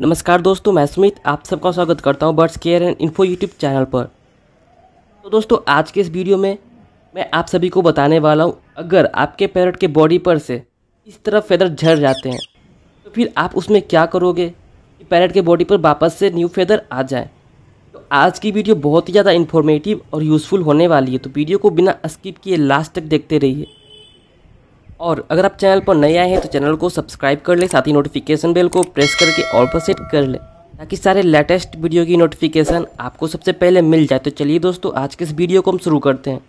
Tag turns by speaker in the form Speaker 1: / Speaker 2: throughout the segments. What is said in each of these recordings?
Speaker 1: नमस्कार दोस्तों मैं सुमित आप सबका स्वागत करता हूं birds care and info YouTube channel पर तो दोस्तों आज के इस वीडियो में मैं आप सभी को बताने वाला हूं अगर आपके पैरट के बॉडी पर से इस तरह फेदर झड़ जाते हैं तो फिर आप उसमें क्या करोगे कि पैरट के बॉडी पर वापस से न्यू फेदर आ जाए तो आज की वीडियो बहुत ही ज़्यादा इन्फॉर्मेटिव और यूज़फुल होने वाली है तो वीडियो को बिना स्किप किए लास्ट तक देखते रहिए और अगर आप चैनल पर नए आए हैं तो चैनल को सब्सक्राइब कर लें साथ ही नोटिफिकेशन बेल को प्रेस करके ऑल पर सेट कर लें ताकि सारे लेटेस्ट वीडियो की नोटिफिकेशन आपको सबसे पहले मिल जाए तो चलिए दोस्तों आज के इस वीडियो को हम शुरू करते हैं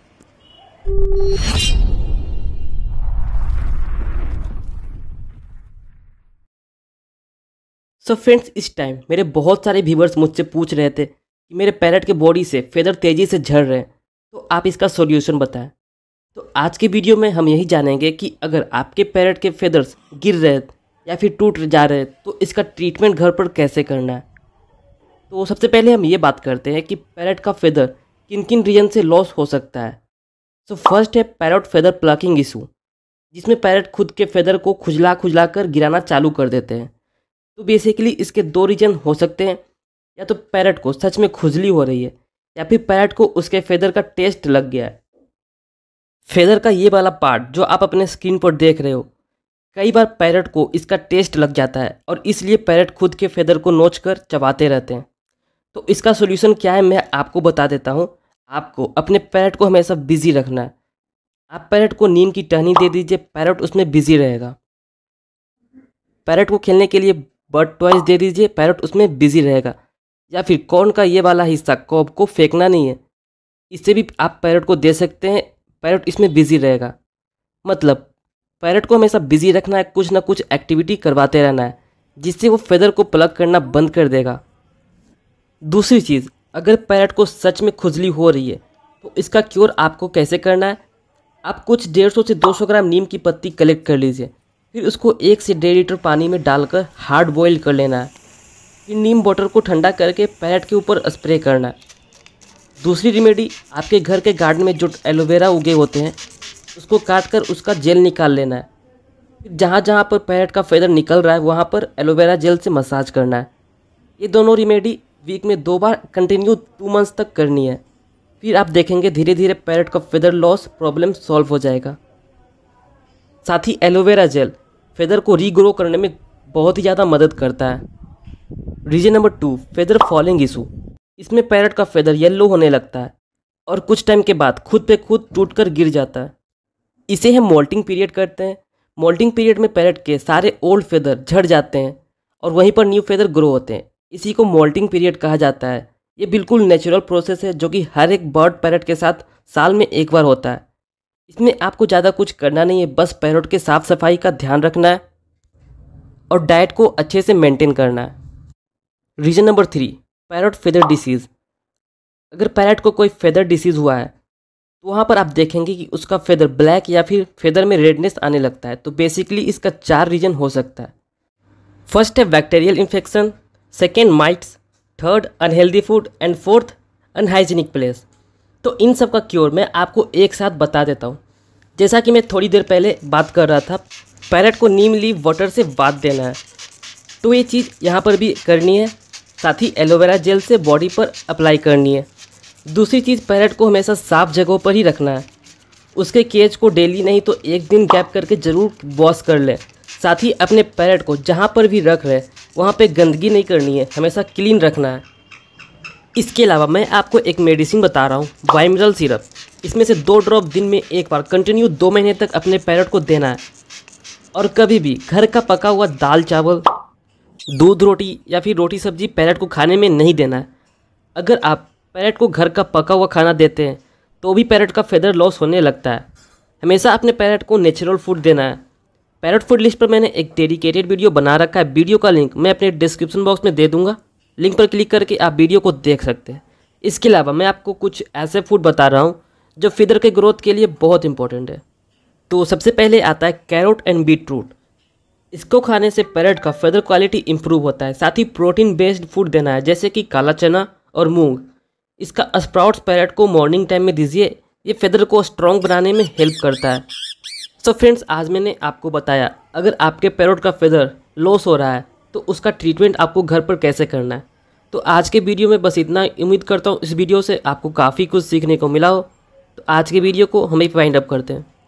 Speaker 1: सो फ्रेंड्स इस टाइम मेरे बहुत सारे व्यूवर्स मुझसे पूछ रहे थे कि मेरे पैरट के बॉडी से फेदर तेज़ी से झड़ रहे हैं तो आप इसका सोल्यूशन बताएं तो आज के वीडियो में हम यही जानेंगे कि अगर आपके पैरट के फेदर्स गिर रहे या फिर टूट जा रहे तो इसका ट्रीटमेंट घर पर कैसे करना है तो सबसे पहले हम ये बात करते हैं कि पैरट का फेदर किन किन रीजन से लॉस हो सकता है सो so, फर्स्ट है पैरट फेदर प्लकिंग इशू जिसमें पैरट खुद के फेदर को खुजला खुजला कर गिराना चालू कर देते हैं तो बेसिकली इसके दो रीजन हो सकते हैं या तो पैरट को सच में खुजली हो रही है या फिर पैरट को उसके फेदर का टेस्ट लग गया है फेदर का ये वाला पार्ट जो आप अपने स्क्रीन पर देख रहे हो कई बार पैरट को इसका टेस्ट लग जाता है और इसलिए पैरट खुद के फेदर को नोच कर चबाते रहते हैं तो इसका सोल्यूशन क्या है मैं आपको बता देता हूँ आपको अपने पैरट को हमेशा बिज़ी रखना है आप पैरट को नीम की टहनी दे दीजिए पैरट उसमें बिज़ी रहेगा पैरट को खेलने के लिए बर्ड टॉयज दे दीजिए पैरट उसमें बिज़ी रहेगा या फिर कॉर्न का ये वाला हिस्सा कॉब को फेंकना नहीं है इससे भी आप पैरट को दे सकते हैं पैरट इसमें बिजी रहेगा मतलब पैरट को हमेशा बिजी रखना है कुछ ना कुछ एक्टिविटी करवाते रहना है जिससे वो फेदर को प्लग करना बंद कर देगा दूसरी चीज़ अगर पैरट को सच में खुजली हो रही है तो इसका क्योर आपको कैसे करना है आप कुछ डेढ़ सौ से दो सौ ग्राम नीम की पत्ती कलेक्ट कर लीजिए फिर उसको एक से डेढ़ लीटर पानी में डालकर हार्ड बॉईल कर लेना है फिर नीम बॉटल को ठंडा करके पैरट के ऊपर स्प्रे करना है दूसरी रेमेडी आपके घर के गार्डन में जो एलोवेरा उगे होते हैं उसको काट कर उसका जेल निकाल लेना है फिर जहाँ जहाँ पर पैरट का फेदर निकल रहा है वहाँ पर एलोवेरा जेल से मसाज करना है ये दोनों रेमेडी वीक में दो बार कंटिन्यू टू मंथ्स तक करनी है फिर आप देखेंगे धीरे धीरे पैरट का फेदर लॉस प्रॉब्लम सॉल्व हो जाएगा साथ ही एलोवेरा जेल फेदर को रीग्रो करने में बहुत ही ज़्यादा मदद करता है reason number two feather falling issue इसमें पैरट का फेदर येल्लो होने लगता है और कुछ टाइम के बाद खुद पे खुद टूट कर गिर जाता है इसे हम मोल्टिंग पीरियड करते हैं मोल्टिंग पीरियड में पैरट के सारे ओल्ड फेदर झड़ जाते हैं और वहीं पर न्यू फेदर ग्रो होते हैं इसी को मोल्टिंग पीरियड कहा जाता है ये बिल्कुल नेचुरल प्रोसेस है जो कि हर एक बर्ड पैरट के साथ साल में एक बार होता है इसमें आपको ज़्यादा कुछ करना नहीं है बस पैरट के साफ़ सफाई का ध्यान रखना है और डाइट को अच्छे से मेंटेन करना है reason number three parrot feather disease अगर पैरट को कोई फेदर डिसीज़ हुआ है तो वहाँ पर आप देखेंगे कि उसका फेदर ब्लैक या फिर फेदर में रेडनेस आने लगता है तो बेसिकली इसका चार रीजन हो सकता है फर्स्ट है bacterial infection second mites third unhealthy food and fourth unhygienic place तो इन सब का क्योर मैं आपको एक साथ बता देता हूँ जैसा कि मैं थोड़ी देर पहले बात कर रहा था पैरट को नीम लीव वाटर से बात देना है तो ये चीज़ यहाँ पर भी करनी है साथ ही एलोवेरा जेल से बॉडी पर अप्लाई करनी है दूसरी चीज़ पैरेट को हमेशा साफ जगहों पर ही रखना है उसके केज को डेली नहीं तो एक दिन गैप करके ज़रूर वॉश कर लें साथ ही अपने पैरेट को जहाँ पर भी रख रहे वहाँ पे गंदगी नहीं करनी है हमेशा क्लीन रखना है इसके अलावा मैं आपको एक मेडिसिन बता रहा हूँ वाइमरल सिरप इसमें से दो ड्रॉप दिन में एक बार कंटिन्यू दो महीने तक अपने पैरेट को देना है और कभी भी घर का पका हुआ दाल चावल दूध रोटी या फिर रोटी सब्जी पैरेट को खाने में नहीं देना है अगर आप पैरेट को घर का पका हुआ खाना देते हैं तो भी पैरेट का फेदर लॉस होने लगता है हमेशा अपने पैरेट को नेचुरल फूड देना है पैरेट फूड लिस्ट पर मैंने एक डेडिकेटेड वीडियो बना रखा है वीडियो का लिंक मैं अपने डिस्क्रिप्शन बॉक्स में दे दूंगा लिंक पर क्लिक करके आप वीडियो को देख सकते हैं इसके अलावा मैं आपको कुछ ऐसे फूड बता रहा हूँ जो फिदर के ग्रोथ के लिए बहुत इंपॉर्टेंट है तो सबसे पहले आता है कैरोट एंड बीट रूट इसको खाने से पैरेट का फेदर क्वालिटी इंप्रूव होता है साथ ही प्रोटीन बेस्ड फूड देना है जैसे कि काला चना और मूंग इसका स्प्राउट्स पैरेट को मॉर्निंग टाइम में दीजिए ये फेदर को स्ट्रॉन्ग बनाने में हेल्प करता है सो so फ्रेंड्स आज मैंने आपको बताया अगर आपके पैरोट का फेदर लॉस हो रहा है तो उसका ट्रीटमेंट आपको घर पर कैसे करना है तो आज के वीडियो में बस इतना उम्मीद करता हूँ इस वीडियो से आपको काफ़ी कुछ सीखने को मिला हो तो आज के वीडियो को हम ही फाइंड अप करते हैं